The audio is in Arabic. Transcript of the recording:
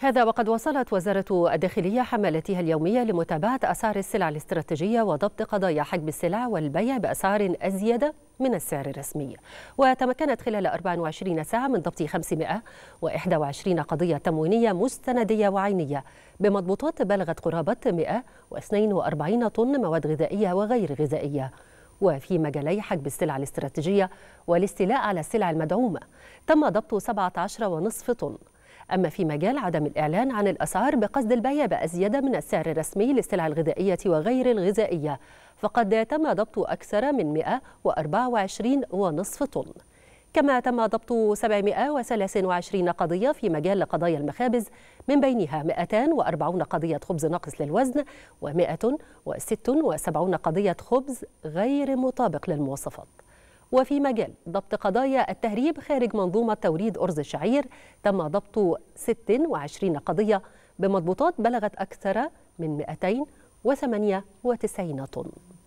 هذا وقد وصلت وزارة الداخلية حملتها اليومية لمتابعة أسعار السلع الاستراتيجية وضبط قضايا حجب السلع والبيع بأسعار أزيد من السعر الرسمي وتمكنت خلال 24 ساعة من ضبط 521 قضية تموينية مستندية وعينية بمضبوطات بلغت قرابة 142 طن مواد غذائية وغير غذائية وفي مجالي حجب السلع الاستراتيجية والاستيلاء على السلع المدعومة تم ضبط 17.5 طن أما في مجال عدم الإعلان عن الأسعار بقصد البيع بأزيد من السعر الرسمي للسلع الغذائية وغير الغذائية فقد تم ضبط أكثر من 124 ونصف طن كما تم ضبط 723 قضية في مجال قضايا المخابز من بينها 240 قضية خبز ناقص للوزن و176 قضية خبز غير مطابق للمواصفات وفي مجال ضبط قضايا التهريب خارج منظومة توريد أرز الشعير تم ضبط 26 قضية بمضبوطات بلغت أكثر من 298 طن